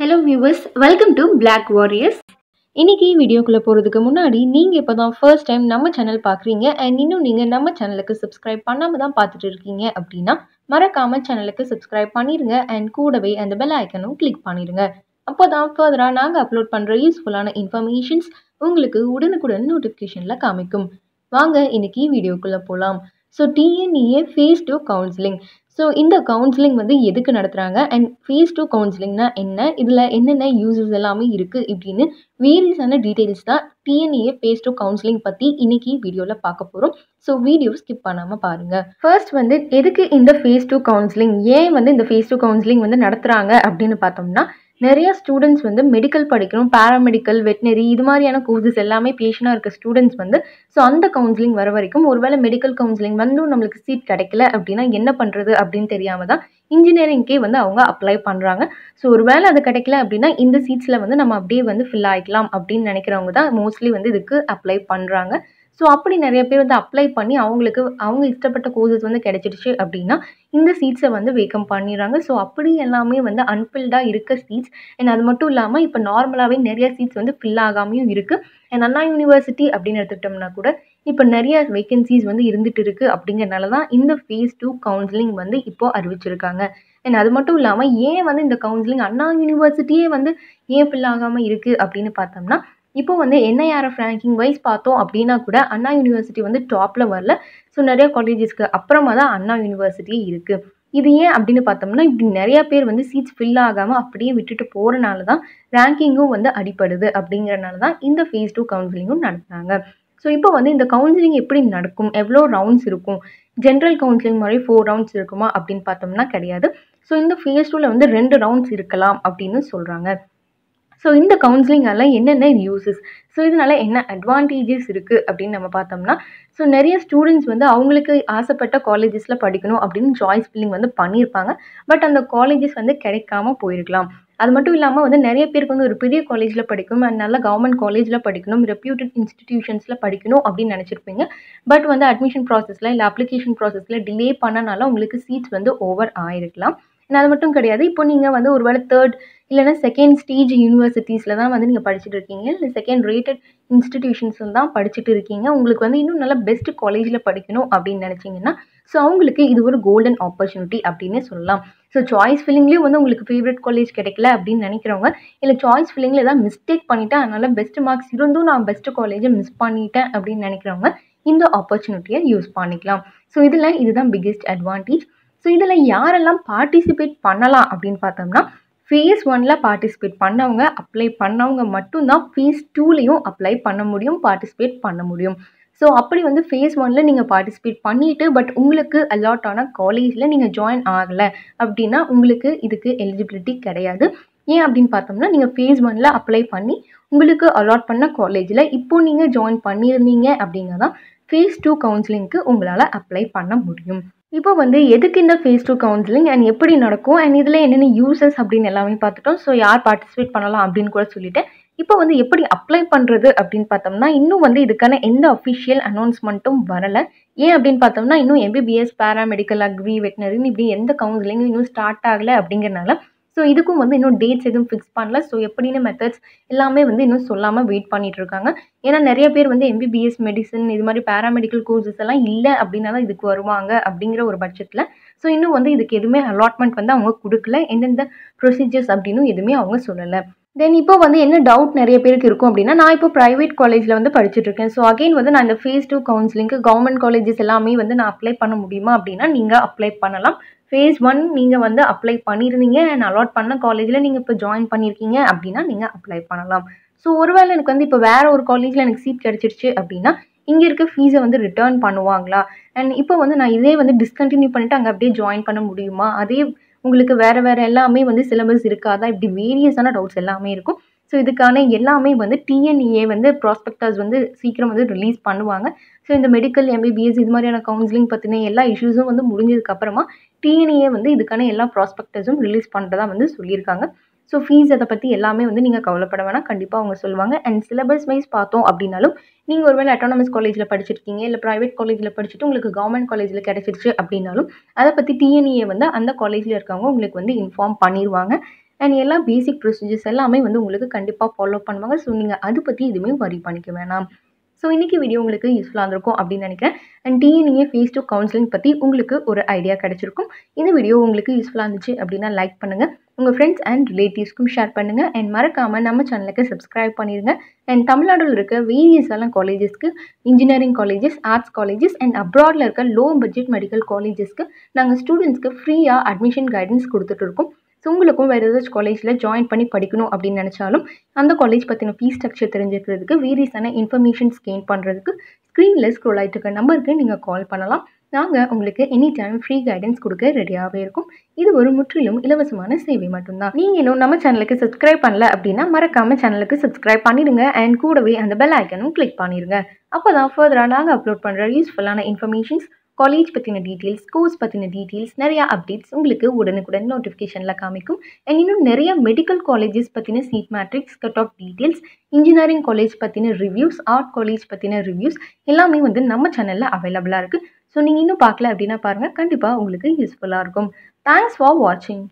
hello viewers welcome to black warriors இன்றைக்கி வீடியோக்குள்ளே போகிறதுக்கு முன்னாடி நீங்கள் இப்போ தான் ஃபர்ஸ்ட் டைம் நம்ம சேனல் பார்க்குறீங்க அண்ட் இன்னும் நீங்கள் நம்ம சேனலுக்கு சப்ஸ்கிரைப் பண்ணாமல் தான் பார்த்துட்டு இருக்கீங்க அப்படின்னா மறக்காமல் சேனலுக்கு சப்ஸ்கிரைப் பண்ணிடுங்க அண்ட் கூடவே அந்த பெல் ஐக்கனும் கிளிக் பண்ணிடுங்க அப்போ தான் ஃபர்தராக நாங்கள் அப்லோட் பண்ணுற யூஸ்ஃபுல்லான இன்ஃபர்மேஷன்ஸ் உங்களுக்கு உடனுக்குடன் நோட்டிஃபிகேஷனில் காமிக்கும் வாங்க இன்றைக்கி வீடியோக்குள்ளே போகலாம் so TNEA phase two counselling so இந்த கவுன்சிலிங் வந்து எதுக்கு நடத்துகிறாங்க அண்ட் ஃபேஸ் டூ கவுன்சிலிங்னா என்ன இதில் என்னென்ன யூஸஸ் எல்லாமே இருக்குது இப்படின்னு வேரியஸான டீட்டெயில்ஸ் தான் டிஎன்ஏ ஃபேஸ் டூ கவுன்சிலிங் பற்றி இன்றைக்கி வீடியோவில் பார்க்க போகிறோம் ஸோ வீடியோ ஸ்கிப் பண்ணாமல் பாருங்கள் ஃபர்ஸ்ட் வந்து எதுக்கு இந்த ஃபேஸ் டூ கவுன்சிலிங் ஏன் வந்து இந்த ஃபேஸ் டூ கவுன்சிலிங் வந்து நடத்துகிறாங்க அப்படின்னு பார்த்தோம்னா நிறைய ஸ்டூடெண்ட்ஸ் வந்து மெடிக்கல் படிக்கணும் பேராமெடிக்கல் வெட்னரி இது மாதிரியான கோர்சஸ் எல்லாமே பேஷனாக இருக்க ஸ்டூடெண்ட்ஸ் வந்து ஸோ அந்த கவுன்சிலிங் வர வரைக்கும் ஒருவேளை மெடிக்கல் கவுன்சிலிங் வந்தும் நம்மளுக்கு சீட் கிடைக்கல அப்படின்னா என்ன பண்ணுறது அப்படின்னு தெரியாமல் தான் இன்ஜினியரிங்க்கே வந்து அவங்க அப்ளை பண்ணுறாங்க ஸோ ஒரு வேளை அது கிடைக்கல அப்படின்னா இந்த சீட்ஸில் வந்து நம்ம அப்படியே வந்து ஃபில் ஆகிக்கலாம் அப்படின்னு நினைக்கிறவங்க தான் மோஸ்ட்லி வந்து இதுக்கு அப்ளை பண்ணுறாங்க ஸோ அப்படி நிறைய பேர் வந்து அப்ளை பண்ணி அவங்களுக்கு அவங்க இஷ்டப்பட்ட கோர்சஸ் வந்து கிடச்சிடுச்சு அப்படின்னா இந்த சீட்ஸை வந்து வேக்கம் பண்ணிடுறாங்க ஸோ அப்படி எல்லாமே வந்து அன்ஃபில்டாக இருக்க சீட்ஸ் அண்ட் அது மட்டும் இல்லாமல் இப்போ நார்மலாகவே நிறைய சீட்ஸ் வந்து ஃபில் ஆகாமையும் இருக்குது அண்ட் அண்ணா யூனிவர்சிட்டி அப்படின்னு எடுத்துக்கிட்டோம்னா கூட இப்போ நிறைய வேகன்சிஸ் வந்து இருந்துகிட்டு இருக்குது அப்படிங்கிறனால தான் இந்த ஃபேஸ் டூ கவுன்சிலிங் வந்து இப்போது அறிவிச்சிருக்காங்க அண்ட் அது மட்டும் இல்லாமல் ஏன் வந்து இந்த கவுன்சிலிங் அண்ணா யூனிவர்சிட்டியே வந்து ஏன் ஃபில் ஆகாமல் இருக்குது அப்படின்னு பார்த்தோம்னா இப்போ வந்து என்ஐஆர்எஃப் ரேங்கிங் வைஸ் பார்த்தோம் அப்படின்னா கூட அண்ணா யூனிவர்சிட்டி வந்து டாப்பில் வரல ஸோ நிறையா காலேஜஸ்க்கு அப்புறமா தான் அண்ணா யூனிவர்சிட்டி இருக்குது இது ஏன் அப்படின்னு பார்த்தோம்னா இப்படி நிறையா பேர் வந்து சீட்ஸ் ஃபில் ஆகாமல் அப்படியே விட்டுட்டு போகிறனால தான் ரேங்கிங்கும் வந்து அடிப்படுது அப்படிங்கிறனால தான் இந்த ஃபேஸ் டூ கவுன்சிலிங்கும் நடத்துனாங்க ஸோ இப்போ வந்து இந்த கவுன்சிலிங் எப்படி நடக்கும் எவ்வளோ ரவுண்ட்ஸ் இருக்கும் ஜென்ரல் கவுன்சிலிங் மாதிரி ஃபோர் ரவுண்ட்ஸ் இருக்குமா அப்படின்னு பார்த்தோம்னா கிடையாது ஸோ இந்த ஃபேஸ் டூவில் வந்து ரெண்டு ரவுண்ட்ஸ் இருக்கலாம் அப்படின்னு சொல்கிறாங்க ஸோ இந்த கவுன்சிலிங்கால என்னென்ன யூஸஸ் ஸோ இதனால் என்ன அட்வான்டேஜஸ் இருக்குது அப்படின்னு நம்ம பார்த்தோம்னா ஸோ நிறைய ஸ்டூடெண்ட்ஸ் வந்து அவங்களுக்கு ஆசைப்பட்ட காலேஜஸில் படிக்கணும் அப்படின்னு சாய்ஸ் ஃபில்லிங் வந்து பண்ணியிருப்பாங்க பட் அந்த காலேஜஸ் வந்து கிடைக்காம போயிருக்கலாம் அது மட்டும் இல்லாமல் வந்து நிறைய பேருக்கு வந்து ஒரு பெரிய காலேஜில் படிக்கணும் அண்ட் நல்ல கவர்மெண்ட் காலேஜில் படிக்கணும் ரெப்யூட்டட் இன்ஸ்டிடியூஷன்ஸில் படிக்கணும் அப்படின்னு நினச்சிருப்பீங்க பட் வந்து அட்மிஷன் ப்ராசஸில் இல்லை அப்ளிகேஷன் ப்ராசஸில் டிலே பண்ணனால உங்களுக்கு சீட்ஸ் வந்து ஓவர் ஆயிருக்கலாம் ஏன்னா அது மட்டும் கிடையாது இப்போ நீங்கள் வந்து ஒரு வேளை தேர்ட் இல்லைனா செகண்ட் ஸ்டேஜ் யூனிவர்சிட்டிஸில் தான் வந்து நீங்கள் படிச்சுட்டு இருக்கீங்க இல்லை செகண்ட் ரேட்டட் இன்ஸ்டிடியூஷன்ஸில் தான் படிச்சுட்டு இருக்கீங்க உங்களுக்கு வந்து இன்னும் நல்லா பெஸ்ட் காலேஜில் படிக்கணும் அப்படின்னு நினச்சிங்கன்னா ஸோ அவங்களுக்கு இது ஒரு கோல்டன் ஆப்பர்ச்சுனிட்டி அப்படின்னு சொல்லலாம் ஸோ சாய்ஸ் ஃபில்லிங்லேயும் வந்து உங்களுக்கு ஃபேவரட் காலேஜ் கிடைக்கல அப்படின்னு நினைக்கிறவங்க இல்லை சாய்ஸ் ஃபில்லிங்கில் ஏதாவது மிஸ்டேக் பண்ணிவிட்டேன் அதனால் பெஸ்ட் மார்க்ஸ் இருந்தும் நான் பெஸ்ட் காலேஜை மிஸ் பண்ணிட்டேன் அப்படின்னு நினைக்கிறவங்க இந்த ஆப்பர்ச்சுனிட்டியை யூஸ் பண்ணிக்கலாம் ஸோ இதில் இதுதான் பிக்கெஸ்ட் அட்வான்டேஜ் ஸோ இதில் யாரெல்லாம் பார்ட்டிசிபேட் பண்ணலாம் அப்படின்னு பார்த்தோம்னா ஃபேஸ் ஒனில் பார்ட்டிசிபேட் பண்ணவங்க அப்ளை பண்ணவங்க மட்டும்தான் ஃபேஸ் டூலேயும் அப்ளை பண்ண முடியும் பார்ட்டிசிபேட் பண்ண முடியும் ஸோ அப்படி வந்து ஃபேஸ் ஒனில் நீங்கள் பார்ட்டிசிபேட் பண்ணிவிட்டு பட் உங்களுக்கு அலாட் ஆன காலேஜில் நீங்கள் ஜாயின் ஆகலை அப்படின்னா உங்களுக்கு இதுக்கு எலிஜிபிலிட்டி கிடையாது ஏன் அப்படின்னு பார்த்தோம்னா நீங்கள் ஃபேஸ் ஒனில் அப்ளை பண்ணி உங்களுக்கு அலாட் பண்ண காலேஜில் இப்போ நீங்கள் ஜாயின் பண்ணியிருந்தீங்க அப்படின்னா தான் ஃபேஸ் டூ கவுன்சிலிங்க்கு உங்களால் அப்ளை பண்ண முடியும் இப்போ வந்து எதுக்கு இந்த ஃபேஸ் டூ கவுன்சிலிங் அண்ட் எப்படி நடக்கும் அண்ட் இதில் என்னென்ன யூசஸ் அப்படின்னு எல்லாமே பார்த்துட்டோம் ஸோ யார் பார்ட்டிசிபேட் பண்ணலாம் அப்படின்னு கூட சொல்லிட்டேன் இப்போ வந்து எப்படி அப்ளை பண்ணுறது அப்படின்னு பார்த்தோம்னா இன்னும் வந்து இதுக்கான எந்த அஃபிஷியல் அனௌன்ஸ்மெண்ட்டும் வரலை ஏன் அப்படின்னு பார்த்தோம்னா இன்னும் எம்பிபிஎஸ் பேராமெடிக்கல் அக்ரி வெட்டினரின்னு இப்படி எந்த கவுன்சிலிங்கும் இன்னும் ஸ்டார்ட் ஆகலை அப்படிங்கிறனால ஸோ இதுக்கும் வந்து இன்னும் டேட்ஸ் எதுவும் ஃபிக்ஸ் பண்ணல ஸோ எப்படின்னு மெத்தட்ஸ் எல்லாமே வந்து இன்னும் சொல்லாமல் வெயிட் பண்ணிட்டு இருக்காங்க ஏன்னா நிறைய பேர் வந்து எம்பிபிஎஸ் மெடிசன் இது மாதிரி பேராமெடிக்கல் கோர்சஸ் எல்லாம் இல்லை அப்படின்னா தான் இதுக்கு வருவாங்க அப்படிங்கிற ஒரு பட்சத்தில் ஸோ இன்னும் வந்து இதுக்கு எதுவுமே அலாட்மெண்ட் வந்து அவங்க கொடுக்கல எந்தெந்த ப்ரொசீஜர்ஸ் அப்படின்னு எதுவுமே அவங்க சொல்லலை தென் இப்போ வந்து என்ன டவுட் நிறைய பேருக்கு இருக்கும் அப்படின்னா நான் இப்போ ப்ரைவேட் காலேஜில் வந்து படிச்சுட்டு இருக்கேன் ஸோ அகைன் வந்து நான் இந்த ஃபேஸ் டூ கவுன்சிலிங்க்கு கவர்மெண்ட் காலேஜஸ் எல்லாமே வந்து நான் அப்ளை பண்ண முடியுமா அப்படின்னா நீங்கள் அப்ளை பண்ணலாம் ஃபேஸ் ஒன் நீங்கள் வந்து அப்ளை பண்ணியிருந்தீங்க அண்ட் அலாட் பண்ண காலேஜில் நீங்கள் இப்போ ஜாயின் பண்ணியிருக்கீங்க அப்படின்னா நீங்கள் அப்ளை பண்ணலாம் ஸோ ஒருவேளை எனக்கு வந்து இப்போ வேறு ஒரு காலேஜில் எனக்கு சீட் கிடச்சிருச்சு அப்படின்னா இங்கே இருக்க ஃபீஸை வந்து ரிட்டர்ன் பண்ணுவாங்களா அண்ட் இப்போ வந்து நான் இதே வந்து டிஸ்கண்டினியூ பண்ணிவிட்டு அங்கே அப்படியே ஜாயின் பண்ண முடியுமா அதே உங்களுக்கு வேறு வேறு எல்லாமே வந்து சிலபஸ் இருக்காதா இப்படி வேரியஸான டவுட்ஸ் எல்லாமே இருக்கும் ஸோ இதுக்கான எல்லாமே வந்து டிஎன்இஏ e வந்து ப்ராஸ்பெக்டர்ஸ் வந்து சீக்கிரம் வந்து ரிலீஸ் பண்ணுவாங்க ஸோ இந்த மெடிக்கல் எம்பிபிஎஸ் இது மாதிரியான கவுன்சிலிங் பற்றின எல்லா இஷ்யூஸும் வந்து முடிஞ்சதுக்கப்புறமா டிஎன்ஏ e வந்து இதுக்கான எல்லா ப்ராஸ்பெக்டர்ஸும் ரிலீஸ் பண்ணுறதா வந்து சொல்லியிருக்காங்க ஸோ ஃபீஸ் அதை பற்றி எல்லாமே வந்து நீங்கள் கவலைப்பட வேணாம் கண்டிப்பாக அவங்க சொல்லுவாங்க அண்ட் சிலபஸ் வைஸ் பார்த்தோம் அப்படின்னாலும் நீங்கள் ஒருவேளை அட்டானமஸ் காலேஜில் படிச்சிருக்கீங்க இல்லை ப்ரைவேட் காலேஜில் படிச்சுட்டு உங்களுக்கு கவர்மெண்ட் காலேஜில் கிடச்சிருச்சு அப்படின்னாலும் அதை பற்றி டிஎன்ஏ e வந்து அந்த காலேஜில் இருக்கவங்க உங்களுக்கு வந்து இன்ஃபார்ம் பண்ணிடுவாங்க அண்ட் எல்லா பேசிக் ப்ரொசீஜர்ஸ் எல்லாமே வந்து உங்களுக்கு கண்டிப்பாக ஃபாலோ பண்ணுவாங்க ஸோ நீங்கள் அதை பற்றி எதுவுமே வரி பண்ணிக்க வேணாம் ஸோ இன்றைக்கி வீடியோ உங்களுக்கு யூஸ்ஃபுல்லாக இருக்கும் அப்படின்னு நினைக்கிறேன் and TNEA phase two counselling பற்றி உங்களுக்கு ஒரு ஐடியா கிடச்சிருக்கும் இந்த வீடியோ உங்களுக்கு யூஸ்ஃபுல்லாக இருந்துச்சு அப்படின்னா லைக் பண்ணுங்கள் உங்கள் ஃப்ரெண்ட்ஸ் அண்ட் ரிலேட்டிவ்ஸ்க்கும் ஷேர் பண்ணுங்கள் அண்ட் மறக்காமல் நம்ம சேனலுக்கு சப்ஸ்கிரைப் பண்ணிடுங்க அண்ட் தமிழ்நாட்டில் இருக்க எல்லாம் காலேஜஸ்க்கு engineering colleges arts colleges and அப்ராடில் இருக்க லோ பட்ஜெட் மெடிக்கல் காலேஜஸ்க்கு நாங்கள் ஸ்டூடெண்ட்ஸ்க்கு ஃப்ரீயாக அட்மிஷன் கைடன்ஸ் கொடுத்துட்ருக்கோம் உங்களுக்கும் வேறு ஏதாச்சும் காலேஜில் ஜாயின் பண்ணி படிக்கணும் அப்படின்னு நினச்சாலும் அந்த காலேஜ் பற்றின ஃபீஸ் ஸ்ட்ரக்சர் தெரிஞ்சுக்கிறதுக்கு வேரியஸான இன்ஃபர்மேஷன்ஸ் கெயின் பண்ணுறதுக்கு ஸ்க்ரீனில் ஸ்க்ரோல் ஆகிட்டு இருக்க நம்பருக்கு நீங்கள் கால் பண்ணலாம் நாங்கள் உங்களுக்கு எனி டைம் ஃப்ரீ கைடன்ஸ் கொடுக்க ரெடியாகவே இருக்கும் இது ஒரு முற்றிலும் இலவசமான சேவை மட்டும்தான் நீங்கள் இன்னும் நம்ம சேனலுக்கு சப்ஸ்கிரைப் பண்ணல அப்படின்னா மறக்காமல் சேனலுக்கு சப்ஸ்கிரைப் பண்ணிடுங்க அண்ட் கூடவே அந்த பெல் ஐக்கனும் கிளிக் பண்ணிடுங்க அப்போ தான் ஃபர்தராக நாங்கள் அப்லோட் பண்ணுற யூஸ்ஃபுல்லான இன்ஃபர்மேஷன்ஸ் காலேஜ் பற்றின டீட்டெயில்ஸ் கோர்ஸ் பற்றின டீட்டெயில்ஸ் நிறையா அப்டேட்ஸ் உங்களுக்கு உடனுக்குடன் நோட்டிஃபிகேஷனில் காமிக்கும் அண்ட் இன்னும் நிறைய மெடிக்கல் காலேஜஸ் பற்றின seat matrix cut off details engineering college பற்றின ரிவ்யூஸ் ஆர்ட் காலேஜ் பற்றின ரிவ்யூஸ் எல்லாமே வந்து நம்ம சேனலில் அவைலபிளாக இருக்குது ஸோ நீங்கள் இன்னும் பார்க்கல அப்படின்னா பாருங்கள் கண்டிப்பாக உங்களுக்கு யூஸ்ஃபுல்லாக இருக்கும் தேங்க்ஸ் ஃபார் வாட்சிங்